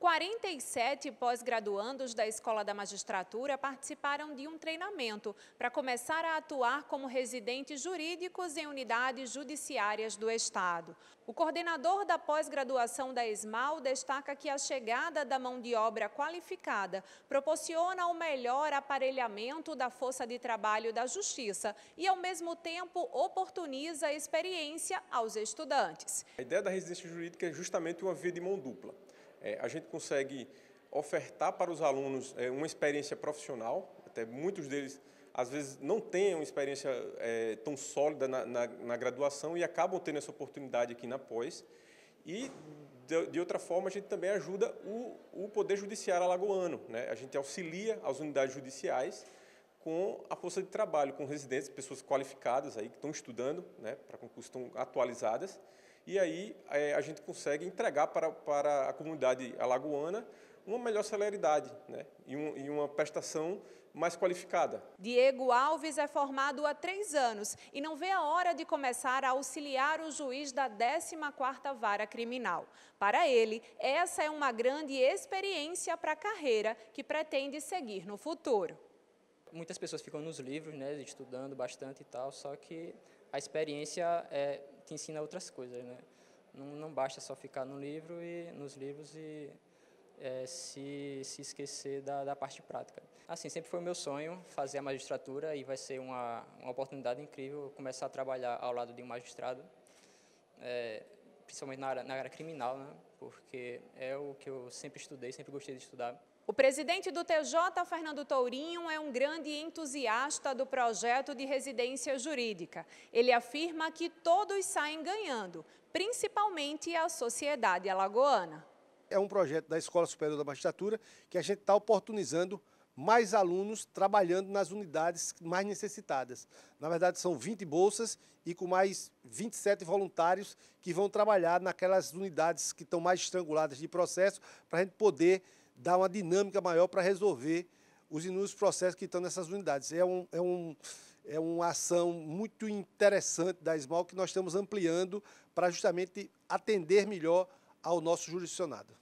47 pós-graduandos da Escola da Magistratura participaram de um treinamento para começar a atuar como residentes jurídicos em unidades judiciárias do Estado. O coordenador da pós-graduação da ESMAL destaca que a chegada da mão de obra qualificada proporciona o melhor aparelhamento da força de trabalho da Justiça e, ao mesmo tempo, oportuniza a experiência aos estudantes. A ideia da residência jurídica é justamente uma via de mão dupla. É, a gente consegue ofertar para os alunos é, uma experiência profissional, até muitos deles às vezes não têm uma experiência é, tão sólida na, na, na, graduação e acabam tendo essa oportunidade aqui na pós. E, de, de outra forma, a gente também ajuda o, o Poder Judiciário alagoano. Né? A gente auxilia as unidades judiciais com a força de trabalho, com residentes, pessoas qualificadas aí que estão estudando né, para concurso, estão atualizadas, e aí é, a gente consegue entregar para, para a comunidade alagoana uma melhor celeridade né? e, um, e uma prestação mais qualificada. Diego Alves é formado há três anos e não vê a hora de começar a auxiliar o juiz da 14ª Vara Criminal. Para ele, essa é uma grande experiência para a carreira que pretende seguir no futuro. Muitas pessoas ficam nos livros, né, estudando bastante e tal, só que a experiência é te ensina outras coisas, né? Não, não basta só ficar no livro e nos livros e é, se, se esquecer da, da parte prática. Assim, sempre foi o meu sonho fazer a magistratura e vai ser uma, uma oportunidade incrível começar a trabalhar ao lado de um magistrado, é, principalmente na área, na área criminal, né? porque é o que eu sempre estudei, sempre gostei de estudar. O presidente do TJ, Fernando Tourinho, é um grande entusiasta do projeto de residência jurídica. Ele afirma que todos saem ganhando, principalmente a sociedade alagoana. É um projeto da Escola Superior da Magistratura que a gente está oportunizando mais alunos trabalhando nas unidades mais necessitadas. Na verdade, são 20 bolsas e com mais 27 voluntários que vão trabalhar naquelas unidades que estão mais estranguladas de processo para a gente poder dar uma dinâmica maior para resolver os inúmeros processos que estão nessas unidades. É, um, é, um, é uma ação muito interessante da Esmal que nós estamos ampliando para justamente atender melhor ao nosso jurisdicionado.